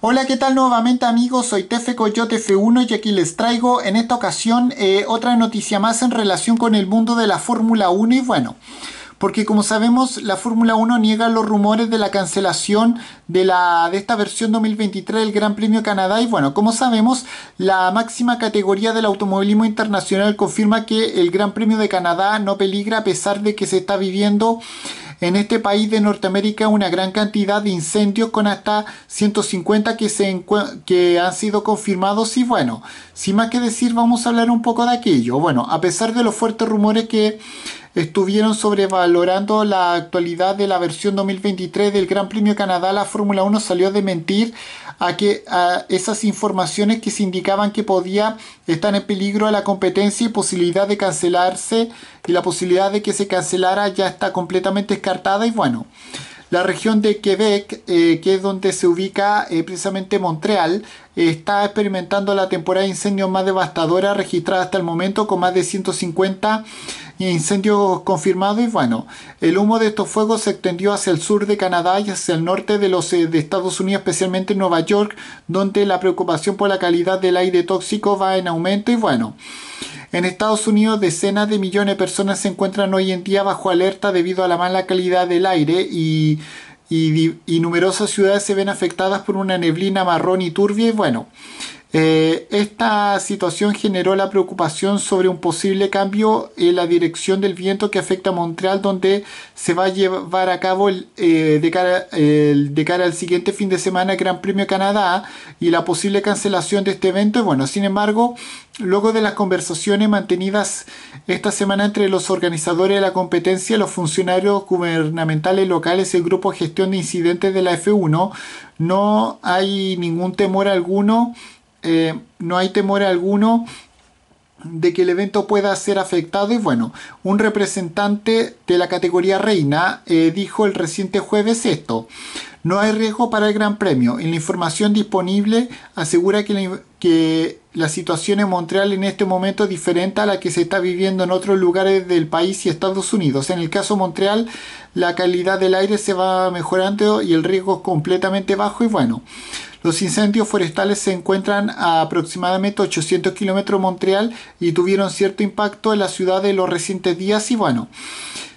Hola, ¿qué tal nuevamente amigos? Soy Tefe Coyote F1 y aquí les traigo en esta ocasión eh, otra noticia más en relación con el mundo de la Fórmula 1 y bueno, porque como sabemos la Fórmula 1 niega los rumores de la cancelación de, la, de esta versión 2023 del Gran Premio Canadá y bueno, como sabemos la máxima categoría del automovilismo internacional confirma que el Gran Premio de Canadá no peligra a pesar de que se está viviendo en este país de Norteamérica una gran cantidad de incendios con hasta 150 que, se que han sido confirmados y bueno, sin más que decir vamos a hablar un poco de aquello. Bueno, a pesar de los fuertes rumores que estuvieron sobrevalorando la actualidad de la versión 2023 del Gran Premio Canadá, la Fórmula 1 salió de mentir a que esas informaciones que se indicaban que podía estar en peligro a la competencia y posibilidad de cancelarse y la posibilidad de que se cancelara ya está completamente descartada y bueno. La región de Quebec, eh, que es donde se ubica eh, precisamente Montreal, está experimentando la temporada de incendios más devastadora registrada hasta el momento, con más de 150 Incendios confirmados y bueno, el humo de estos fuegos se extendió hacia el sur de Canadá y hacia el norte de los eh, de Estados Unidos, especialmente Nueva York, donde la preocupación por la calidad del aire tóxico va en aumento y bueno. En Estados Unidos decenas de millones de personas se encuentran hoy en día bajo alerta debido a la mala calidad del aire y, y numerosas ciudades se ven afectadas por una neblina marrón y turbia y bueno. Eh, esta situación generó la preocupación sobre un posible cambio en la dirección del viento que afecta a Montreal, donde se va a llevar a cabo el, eh, de, cara, al siguiente fin de semana el Gran Premio Canadá y la posible cancelación de este evento. bueno, sin embargo, luego de las conversaciones mantenidas esta semana entre los organizadores de la competencia, los funcionarios gubernamentales locales y el grupo de gestión de incidentes de la F1, no hay ningún temor alguno eh, no hay temor alguno de que el evento pueda ser afectado y bueno, un representante de la categoría reina eh, dijo el reciente jueves esto, no hay riesgo para el Gran Premio, en la información disponible asegura que que la situación en Montreal en este momento es diferente a la que se está viviendo en otros lugares del país y Estados Unidos. En el caso de Montreal, la calidad del aire se va mejorando y el riesgo es completamente bajo y bueno, los incendios forestales se encuentran a aproximadamente 800 kilómetros de Montreal y tuvieron cierto impacto en la ciudad de los recientes días y bueno.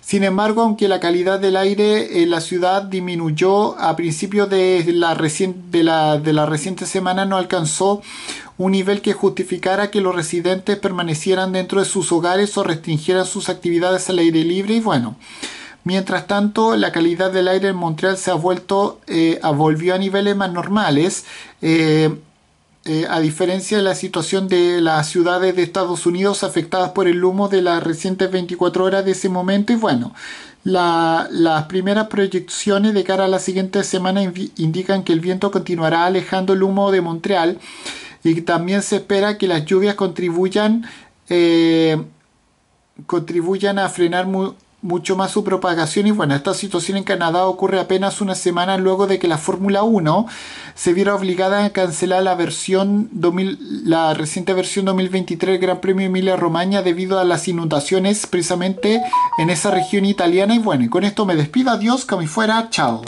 Sin embargo, aunque la calidad del aire en la ciudad disminuyó a principios de la, de, la, de la, reciente semana, no alcanzó un nivel que justificara que los residentes permanecieran dentro de sus hogares o restringieran sus actividades al aire libre y bueno. Mientras tanto, la calidad del aire en Montreal se ha vuelto, eh, volvió a niveles más normales. Eh, eh, a diferencia de la situación de las ciudades de Estados Unidos afectadas por el humo de las recientes 24 horas de ese momento y bueno, las primeras proyecciones de cara a la siguiente semana indican que el viento continuará alejando el humo de Montreal y también se espera que las lluvias contribuyan, eh, contribuyan a frenar mucho más su propagación y bueno, esta situación en Canadá ocurre apenas una semana luego de que la Fórmula 1 se viera obligada a cancelar la versión 2000, la reciente versión 2023 del Gran Premio Emilia Romagna debido a las inundaciones precisamente en esa región italiana y bueno, y con esto me despido, adiós, que fuera, chao.